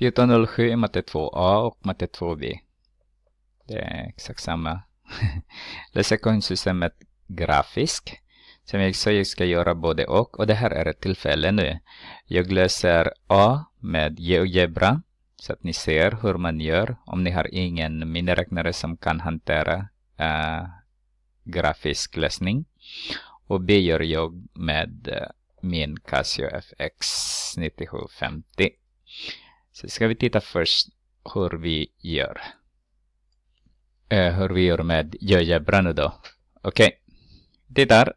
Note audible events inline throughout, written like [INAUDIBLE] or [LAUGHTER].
1407 är matte 2a och matte 2b. Det är exakt samma. Lösa [LAUGHS] konstsystemet grafiskt. Som jag sa, jag ska göra både och. Och det här är ett tillfälle nu. Jag löser A med GeoGebra. Så att ni ser hur man gör. Om ni har ingen miniräknare som kan hantera äh, grafisk lösning. Och B gör jag med äh, min Casio FX 9750. Så ska vi titta först hur vi gör. Eh, hur vi gör med Jöjebra nu då. Okej, okay. tittar.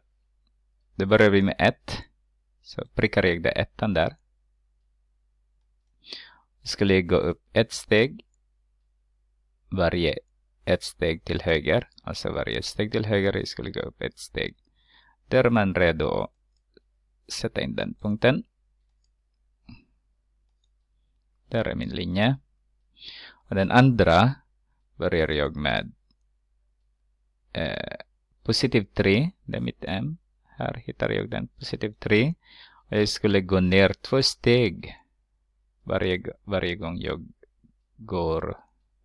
Då börjar vi med 1. Så prickar jag det ettan där. Skulle jag gå upp ett steg. Varje ett steg till höger. Alltså varje steg till höger jag skulle gå upp ett steg. Där är man redo att sätta in den punkten. Där är min linje. Och den andra börjar jag med eh, positiv 3, det är mitt M. Här hittar jag den positiv 3. Och jag skulle gå ner två steg varje, varje gång jag går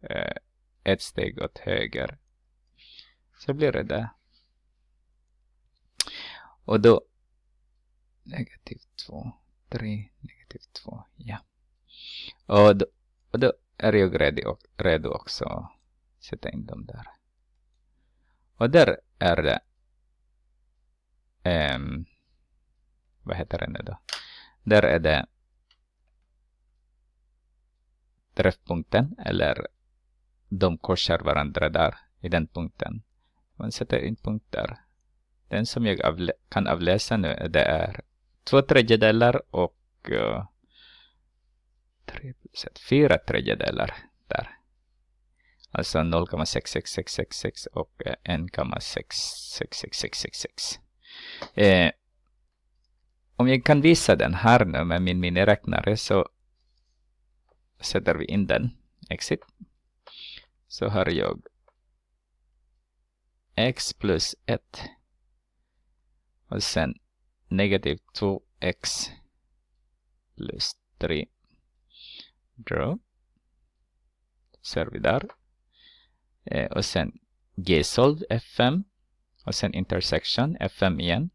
eh, ett steg åt höger. Så blir det där. Och då negativ 2, 3, negativ 2. Och då, och då är jag redo, redo också att sätta in dem där. Och där är det... Um, vad heter den då? Där är det träffpunkten eller de korsar varandra där i den punkten. Man sätter in punkter. Den som jag avlä kan avläsa nu det är två tredjedelar och uh, 3 procent, tredjedelar där. Alltså 0,66666 och 1,66666. Eh, eh, om jag kan visa den här nu med min miniräknare så sätter vi in den. Exit. Så har jag x plus 1 och sen negativ 2x plus 3 draw, servidar eh, och sen gsolv fm och sen intersection fm igen.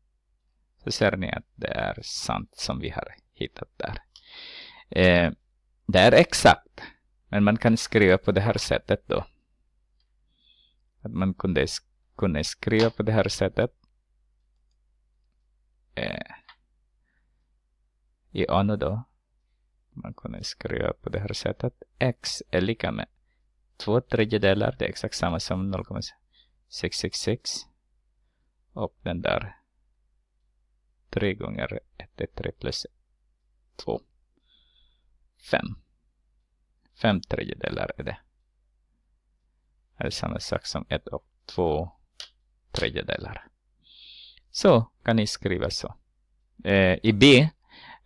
Så ser ni att det är sant som vi har hittat där. Eh, det är exakt, men man kan skriva på det här sättet då. Att man kunde, kunde skriva på det här sättet. Eh, I ano då, man kunde skriva på det här sättet. X är lika med två tredjedelar, det är exakt samma som 0,666 och den där 3 gånger 1 är 3 plus 2. 5. 5 tredjedelar är det. Det är samma sak som 1 och 2 tredjedelar. Så kan ni skriva så. Eh, I B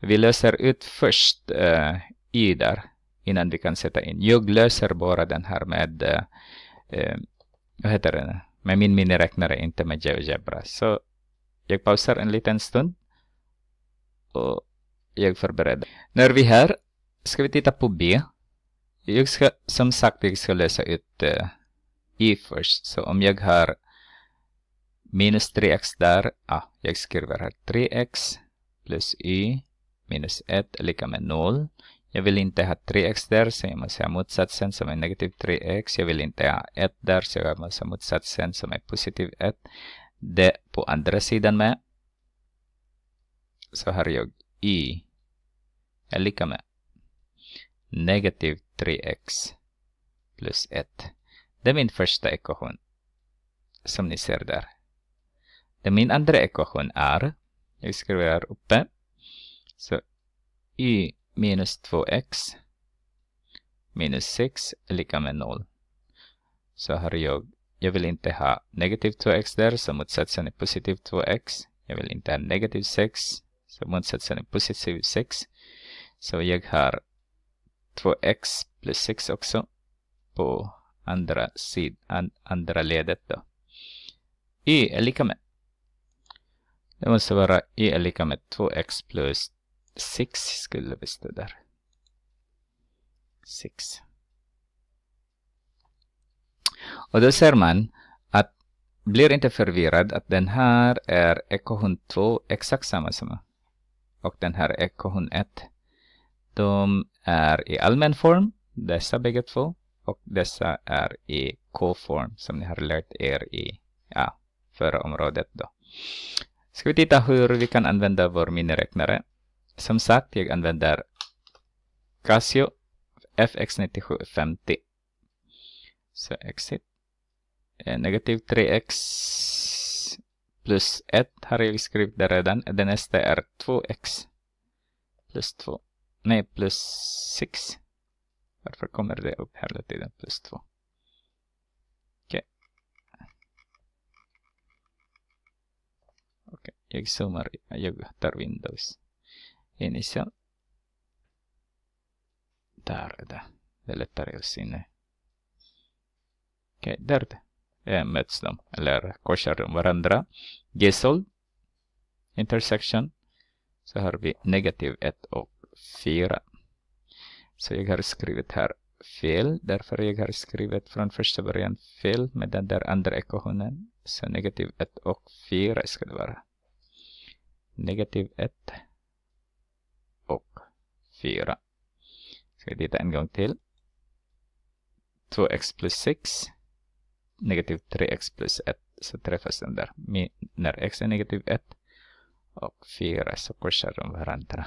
vi löser ut först uh, eh, i där innan vi kan sätta in. Jag löser bara den här med uh, vad heter det? Med min miniräknare, inte med GeoGebra. Så jag pausar en liten stund och jag förbereder. När vi är här ska vi titta på B. Jag ska, som sagt, jag ska lösa ut uh, i först. Så om jag har minus 3x där, ah, jag skriver här 3x plus y minus 1 är lika med 0. Jag vill inte ha 3x där så jag måste ha motsatsen som är negativ 3x. Jag vill inte ha 1 där så jag måste ha motsatsen som är positiv 1. Det på andra sidan med så har jag i är lika med negativ 3x plus 1. Det är min första ekvation som ni ser där. Det min andra ekvation är, jag skriver här uppe, så y minus 2x minus 6 är lika med 0. Så här jag. Jag vill inte ha negativ 2x där, så motsatsen är positiv 2x. Jag vill inte ha negativ 6, så motsatsen är positiv 6. Så jag har 2x plus 6 också på andra, sid, an, andra ledet då. y är lika med. Det måste vara y är lika med 2x plus 6 skulle vi stå där. 6. Och då ser man att blir inte förvirrad att den här är ekohund 2 exakt samma som och den här är ekohund 1. De är i allmän form, dessa bägge två, och dessa är i k-form som ni har lärt er i ja, förra området. Då. Ska vi titta hur vi kan använda vår miniräknare. Som sagt, jag använder Casio FX9750. Så exit. Eh, negativ 3x plus 1 har jag skrivit där redan. Den nästa är 2x plus 2. Nej, plus 6. Varför kommer det upp hela tiden plus 2? Okej. Okay. okay. Jag zoomar, jag tar Windows inicia Därde. Det är lättare att sinne. Okej, okay, därde. Eh, möts de, eller korsar de varandra. Gesold Intersection. Så har vi negativ 1 och 4. Så jag har skrivit här fel. Därför jag har skrivit från första början fel med den där andra ekvationen. Så negativ 1 och 4 ska det vara. Negativ 1 4. Ska vi titta en gång till. 2x plus 6 negativ 3x plus 1 så träffas den där. När x är negativ 1 och 4 så korsar de varandra.